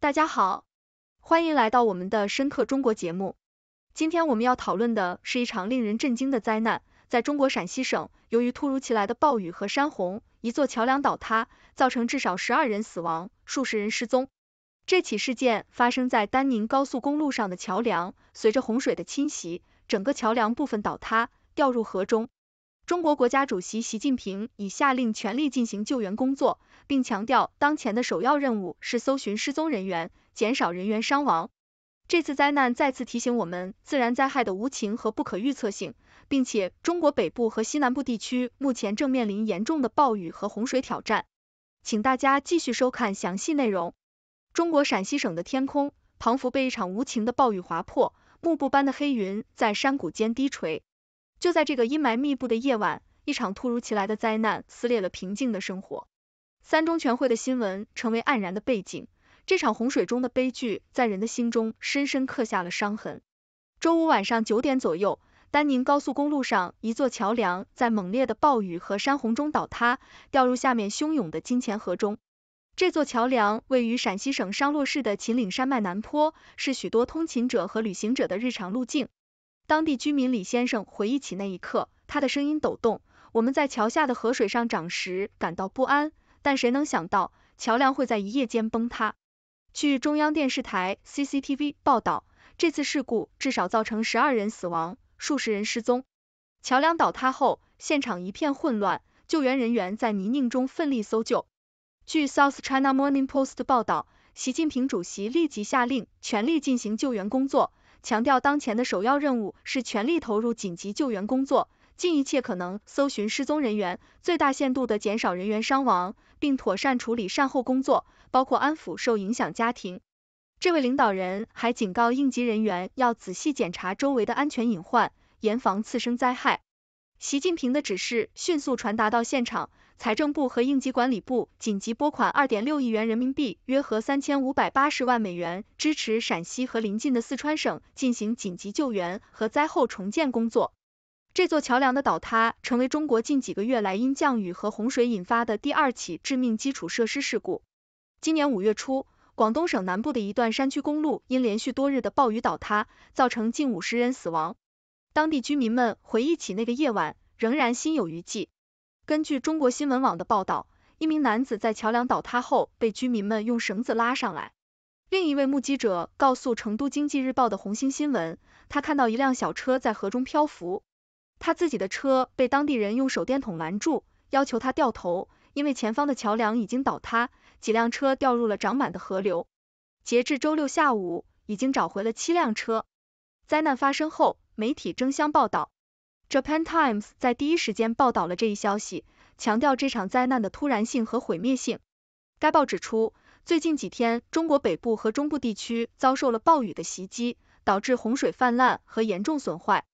大家好，欢迎来到我们的《深刻中国》节目。今天我们要讨论的是一场令人震惊的灾难。在中国陕西省，由于突如其来的暴雨和山洪，一座桥梁倒塌，造成至少十二人死亡，数十人失踪。这起事件发生在丹宁高速公路上的桥梁，随着洪水的侵袭，整个桥梁部分倒塌，掉入河中。中国国家主席习近平已下令全力进行救援工作，并强调当前的首要任务是搜寻失踪人员，减少人员伤亡。这次灾难再次提醒我们自然灾害的无情和不可预测性，并且中国北部和西南部地区目前正面临严重的暴雨和洪水挑战。请大家继续收看详细内容。中国陕西省的天空彷佛被一场无情的暴雨划破，幕布般的黑云在山谷间低垂。就在这个阴霾密布的夜晚，一场突如其来的灾难撕裂了平静的生活。三中全会的新闻成为黯然的背景，这场洪水中的悲剧在人的心中深深刻下了伤痕。周五晚上九点左右，丹宁高速公路上一座桥梁在猛烈的暴雨和山洪中倒塌，掉入下面汹涌的金钱河中。这座桥梁位于陕西省商洛市的秦岭山脉南坡，是许多通勤者和旅行者的日常路径。当地居民李先生回忆起那一刻，他的声音抖动。我们在桥下的河水上涨时感到不安，但谁能想到桥梁会在一夜间崩塌？据中央电视台 CCTV 报道，这次事故至少造成十二人死亡，数十人失踪。桥梁倒塌后，现场一片混乱，救援人员在泥泞中奋力搜救。据 South China Morning Post 报道，习近平主席立即下令全力进行救援工作。强调当前的首要任务是全力投入紧急救援工作，尽一切可能搜寻失踪人员，最大限度地减少人员伤亡，并妥善处理善后工作，包括安抚受影响家庭。这位领导人还警告应急人员要仔细检查周围的安全隐患，严防次生灾害。习近平的指示迅速传达到现场。财政部和应急管理部紧急拨款二点六亿元人民币，约合三千五百八十万美元，支持陕西和邻近的四川省进行紧急救援和灾后重建工作。这座桥梁的倒塌成为中国近几个月来因降雨和洪水引发的第二起致命基础设施事故。今年五月初，广东省南部的一段山区公路因连续多日的暴雨倒塌，造成近五十人死亡。当地居民们回忆起那个夜晚，仍然心有余悸。根据中国新闻网的报道，一名男子在桥梁倒塌后被居民们用绳子拉上来。另一位目击者告诉成都经济日报的红星新闻，他看到一辆小车在河中漂浮，他自己的车被当地人用手电筒拦住，要求他掉头，因为前方的桥梁已经倒塌，几辆车掉入了长满的河流。截至周六下午，已经找回了七辆车。灾难发生后，媒体争相报道。Japan Times 在第一时间报道了这一消息，强调这场灾难的突然性和毁灭性。该报指出，最近几天，中国北部和中部地区遭受了暴雨的袭击，导致洪水泛滥和严重损坏。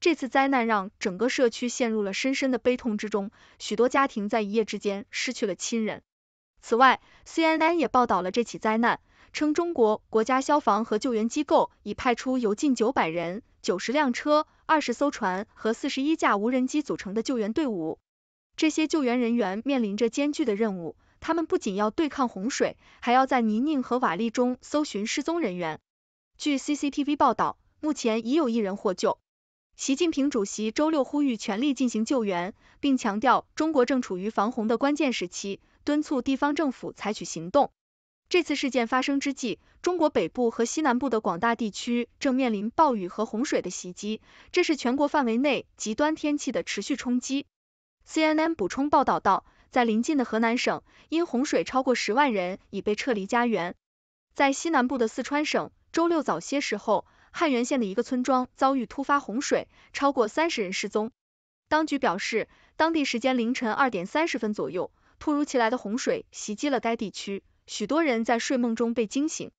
这次灾难让整个社区陷入了深深的悲痛之中，许多家庭在一夜之间失去了亲人。此外，CNN 也报道了这起灾难。称中国国家消防和救援机构已派出由近九百人、九十辆车、二十艘船和四十一架无人机组成的救援队伍。这些救援人员面临着艰巨的任务，他们不仅要对抗洪水，还要在泥泞和瓦砾中搜寻失踪人员。据 CCTV 报道，目前已有一人获救。习近平主席周六呼吁全力进行救援，并强调中国正处于防洪的关键时期，敦促地方政府采取行动。这次事件发生之际，中国北部和西南部的广大地区正面临暴雨和洪水的袭击，这是全国范围内极端天气的持续冲击。CNN 补充报道道，在临近的河南省，因洪水超过十万人已被撤离家园。在西南部的四川省，周六早些时候，汉源县的一个村庄遭遇突发洪水，超过三十人失踪。当局表示，当地时间凌晨二点三十分左右，突如其来的洪水袭击了该地区。许多人在睡梦中被惊醒。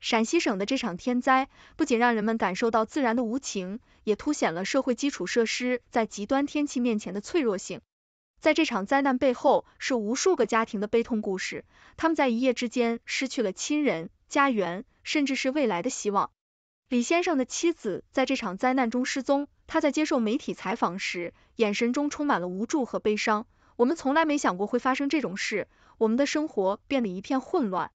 陕西省的这场天灾不仅让人们感受到自然的无情，也凸显了社会基础设施在极端天气面前的脆弱性。在这场灾难背后，是无数个家庭的悲痛故事，他们在一夜之间失去了亲人、家园，甚至是未来的希望。李先生的妻子在这场灾难中失踪，他在接受媒体采访时，眼神中充满了无助和悲伤。我们从来没想过会发生这种事。我们的生活变得一片混乱，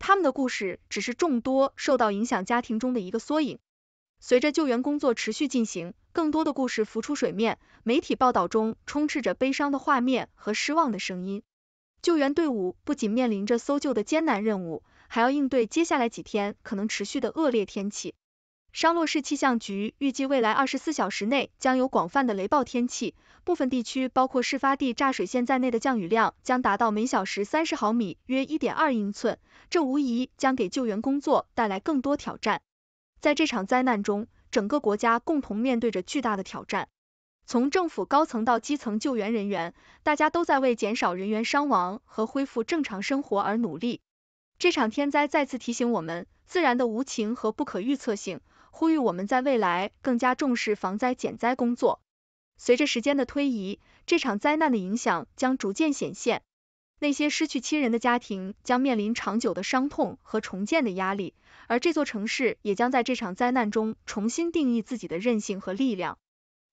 他们的故事只是众多受到影响家庭中的一个缩影。随着救援工作持续进行，更多的故事浮出水面，媒体报道中充斥着悲伤的画面和失望的声音。救援队伍不仅面临着搜救的艰难任务，还要应对接下来几天可能持续的恶劣天气。商洛市气象局预计，未来二十四小时内将有广泛的雷暴天气，部分地区包括事发地柞水县在内的降雨量将达到每小时三十毫米，约一点二英寸。这无疑将给救援工作带来更多挑战。在这场灾难中，整个国家共同面对着巨大的挑战，从政府高层到基层救援人员，大家都在为减少人员伤亡和恢复正常生活而努力。这场天灾再次提醒我们，自然的无情和不可预测性。呼吁我们在未来更加重视防灾减灾工作。随着时间的推移，这场灾难的影响将逐渐显现。那些失去亲人的家庭将面临长久的伤痛和重建的压力，而这座城市也将在这场灾难中重新定义自己的韧性和力量。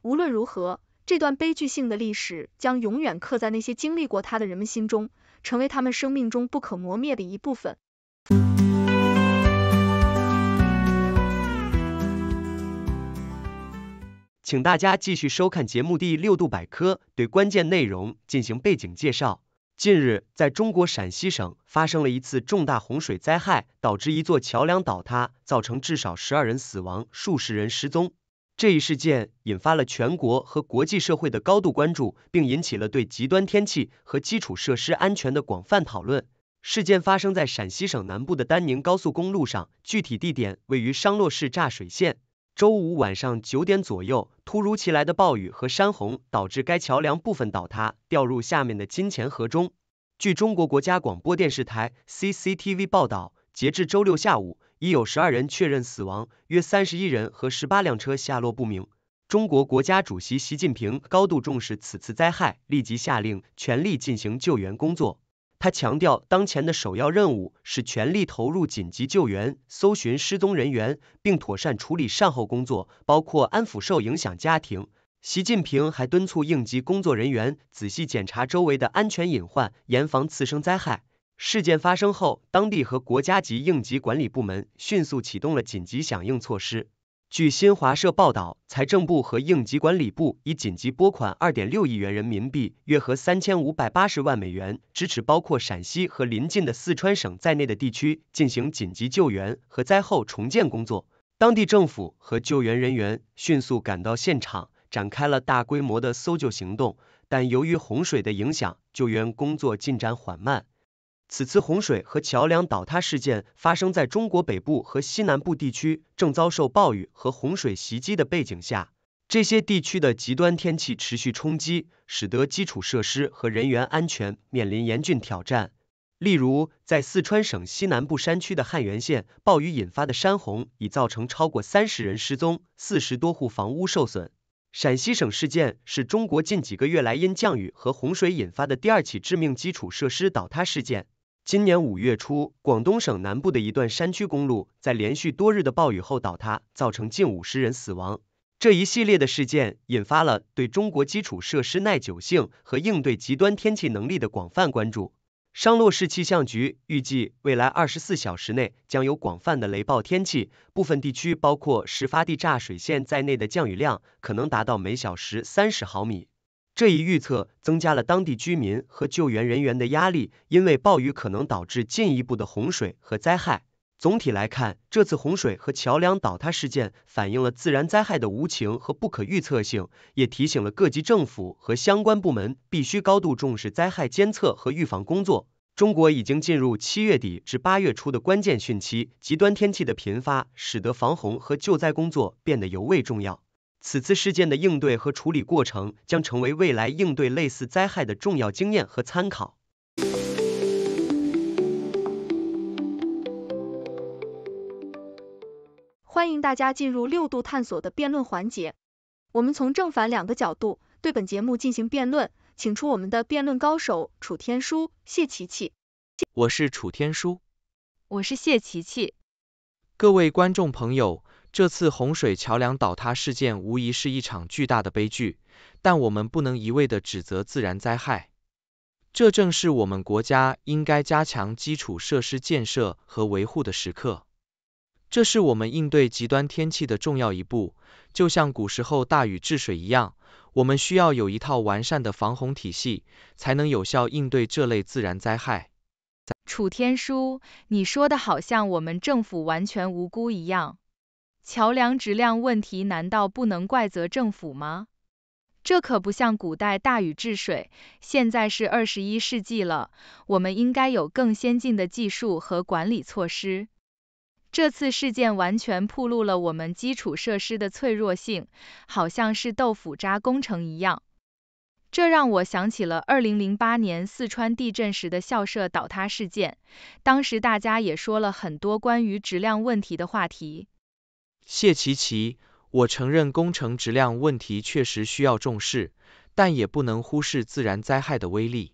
无论如何，这段悲剧性的历史将永远刻在那些经历过它的人们心中，成为他们生命中不可磨灭的一部分。请大家继续收看节目《第六度百科》，对关键内容进行背景介绍。近日，在中国陕西省发生了一次重大洪水灾害，导致一座桥梁倒塌，造成至少十二人死亡，数十人失踪。这一事件引发了全国和国际社会的高度关注，并引起了对极端天气和基础设施安全的广泛讨论。事件发生在陕西省南部的丹宁高速公路上，具体地点位于商洛市柞水县。周五晚上九点左右，突如其来的暴雨和山洪导致该桥梁部分倒塌，掉入下面的金钱河中。据中国国家广播电视台 CCTV 报道，截至周六下午，已有十二人确认死亡，约三十一人和十八辆车下落不明。中国国家主席习近平高度重视此次灾害，立即下令全力进行救援工作。他强调，当前的首要任务是全力投入紧急救援、搜寻失踪人员，并妥善处理善后工作，包括安抚受影响家庭。习近平还敦促应急工作人员仔细检查周围的安全隐患，严防次生灾害。事件发生后，当地和国家级应急管理部门迅速启动了紧急响应措施。据新华社报道，财政部和应急管理部已紧急拨款二点六亿元人民币，约合三千五百八十万美元，支持包括陕西和邻近的四川省在内的地区进行紧急救援和灾后重建工作。当地政府和救援人员迅速赶到现场，展开了大规模的搜救行动，但由于洪水的影响，救援工作进展缓慢。此次洪水和桥梁倒塌事件发生在中国北部和西南部地区正遭受暴雨和洪水袭击的背景下，这些地区的极端天气持续冲击，使得基础设施和人员安全面临严峻挑战。例如，在四川省西南部山区的汉源县，暴雨引发的山洪已造成超过三十人失踪，四十多户房屋受损。陕西省事件是中国近几个月来因降雨和洪水引发的第二起致命基础设施倒塌事件。今年五月初，广东省南部的一段山区公路在连续多日的暴雨后倒塌，造成近五十人死亡。这一系列的事件引发了对中国基础设施耐久性和应对极端天气能力的广泛关注。商洛市气象局预计，未来二十四小时内将有广泛的雷暴天气，部分地区包括事发地、柞水县在内的降雨量可能达到每小时三十毫米。这一预测增加了当地居民和救援人员的压力，因为暴雨可能导致进一步的洪水和灾害。总体来看，这次洪水和桥梁倒塌事件反映了自然灾害的无情和不可预测性，也提醒了各级政府和相关部门必须高度重视灾害监测和预防工作。中国已经进入七月底至八月初的关键汛期，极端天气的频发使得防洪和救灾工作变得尤为重要。此次事件的应对和处理过程将成为未来应对类似灾害的重要经验和参考。欢迎大家进入六度探索的辩论环节，我们从正反两个角度对本节目进行辩论，请出我们的辩论高手楚天舒、谢琪琪。我是楚天舒。我是谢琪琪。各位观众朋友。这次洪水桥梁倒塌事件无疑是一场巨大的悲剧，但我们不能一味的指责自然灾害。这正是我们国家应该加强基础设施建设和维护的时刻。这是我们应对极端天气的重要一步，就像古时候大禹治水一样，我们需要有一套完善的防洪体系，才能有效应对这类自然灾害。楚天舒，你说的好像我们政府完全无辜一样。桥梁质量问题难道不能怪责政府吗？这可不像古代大禹治水，现在是二十一世纪了，我们应该有更先进的技术和管理措施。这次事件完全暴露了我们基础设施的脆弱性，好像是豆腐渣工程一样。这让我想起了二零零八年四川地震时的校舍倒塌事件，当时大家也说了很多关于质量问题的话题。谢琪琪，我承认工程质量问题确实需要重视，但也不能忽视自然灾害的威力。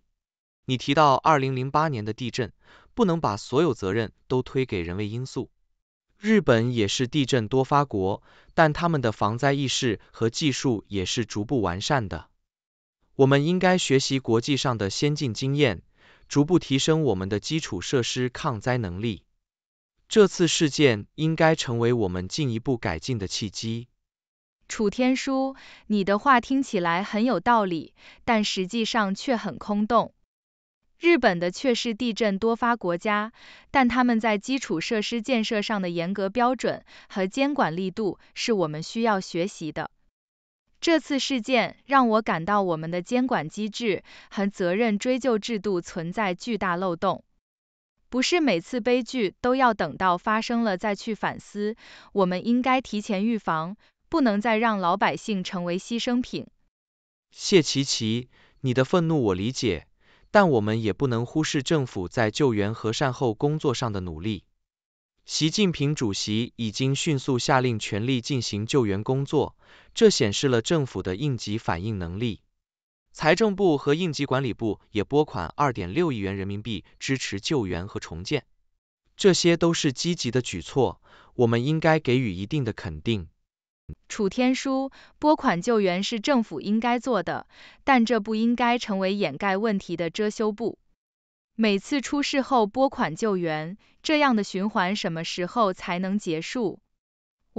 你提到二零零八年的地震，不能把所有责任都推给人为因素。日本也是地震多发国，但他们的防灾意识和技术也是逐步完善的。我们应该学习国际上的先进经验，逐步提升我们的基础设施抗灾能力。这次事件应该成为我们进一步改进的契机。楚天舒，你的话听起来很有道理，但实际上却很空洞。日本的确是地震多发国家，但他们在基础设施建设上的严格标准和监管力度是我们需要学习的。这次事件让我感到我们的监管机制和责任追究制度存在巨大漏洞。不是每次悲剧都要等到发生了再去反思，我们应该提前预防，不能再让老百姓成为牺牲品。谢奇奇，你的愤怒我理解，但我们也不能忽视政府在救援和善后工作上的努力。习近平主席已经迅速下令全力进行救援工作，这显示了政府的应急反应能力。财政部和应急管理部也拨款二点六亿元人民币支持救援和重建，这些都是积极的举措，我们应该给予一定的肯定。楚天舒，拨款救援是政府应该做的，但这不应该成为掩盖问题的遮羞布。每次出事后拨款救援，这样的循环什么时候才能结束？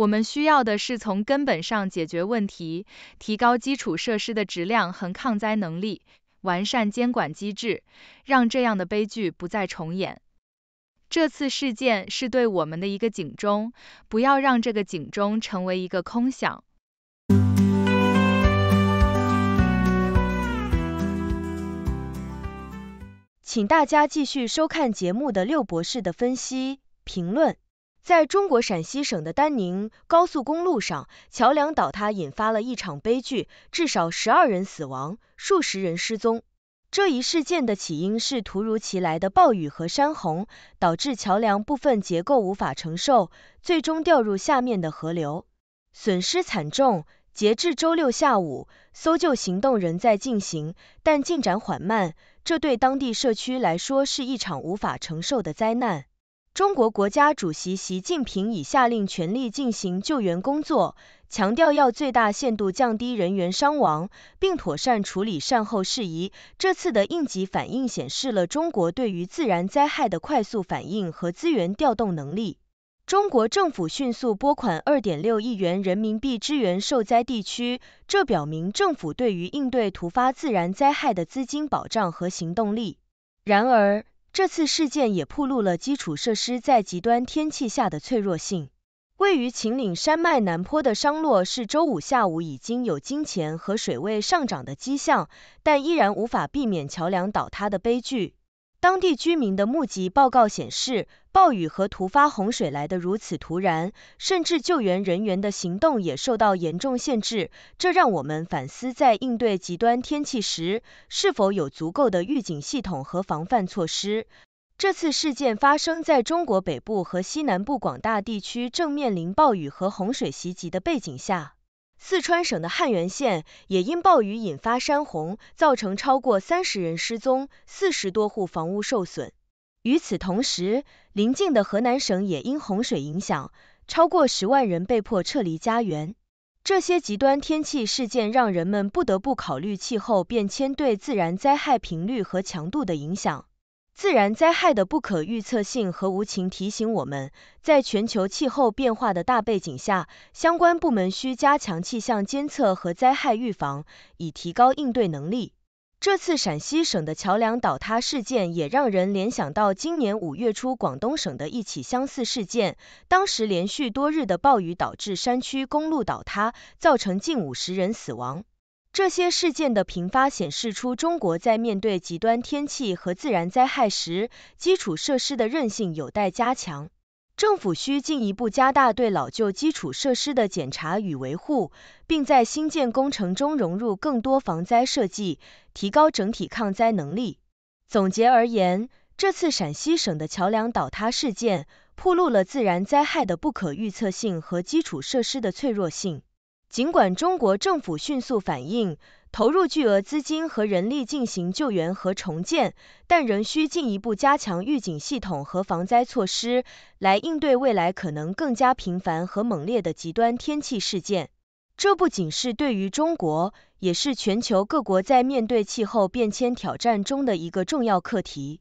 我们需要的是从根本上解决问题，提高基础设施的质量和抗灾能力，完善监管机制，让这样的悲剧不再重演。这次事件是对我们的一个警钟，不要让这个警钟成为一个空响。请大家继续收看节目的六博士的分析评论。在中国陕西省的丹宁高速公路上，桥梁倒塌引发了一场悲剧，至少十二人死亡，数十人失踪。这一事件的起因是突如其来的暴雨和山洪，导致桥梁部分结构无法承受，最终掉入下面的河流，损失惨重。截至周六下午，搜救行动仍在进行，但进展缓慢。这对当地社区来说是一场无法承受的灾难。中国国家主席习近平已下令全力进行救援工作，强调要最大限度降低人员伤亡，并妥善处理善后事宜。这次的应急反应显示了中国对于自然灾害的快速反应和资源调动能力。中国政府迅速拨款2.6亿元人民币支援受灾地区，这表明政府对于应对突发自然灾害的资金保障和行动力。然而，这次事件也暴露了基础设施在极端天气下的脆弱性。位于秦岭山脉南坡的商洛，是周五下午已经有金钱和水位上涨的迹象，但依然无法避免桥梁倒塌的悲剧。当地居民的目击报告显示，暴雨和突发洪水来得如此突然，甚至救援人员的行动也受到严重限制。这让我们反思，在应对极端天气时，是否有足够的预警系统和防范措施。这次事件发生在中国北部和西南部广大地区正面临暴雨和洪水袭击的背景下。四川省的汉源县也因暴雨引发山洪，造成超过三十人失踪，四十多户房屋受损。与此同时，邻近的河南省也因洪水影响，超过十万人被迫撤离家园。这些极端天气事件让人们不得不考虑气候变迁对自然灾害频率和强度的影响。自然灾害的不可预测性和无情提醒我们，在全球气候变化的大背景下，相关部门需加强气象监测和灾害预防，以提高应对能力。这次陕西省的桥梁倒塌事件也让人联想到今年五月初广东省的一起相似事件。当时连续多日的暴雨导致山区公路倒塌，造成近五十人死亡。这些事件的频发显示出，中国在面对极端天气和自然灾害时，基础设施的韧性有待加强。政府需进一步加大对老旧基础设施的检查与维护，并在新建工程中融入更多防灾设计，提高整体抗灾能力。总结而言，这次陕西省的桥梁倒塌事件，暴露了自然灾害的不可预测性和基础设施的脆弱性。尽管中国政府迅速反应，投入巨额资金和人力进行救援和重建，但仍需进一步加强预警系统和防灾措施，来应对未来可能更加频繁和猛烈的极端天气事件。这不仅是对于中国，也是全球各国在面对气候变迁挑战中的一个重要课题。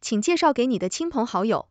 请介绍给你的亲朋好友。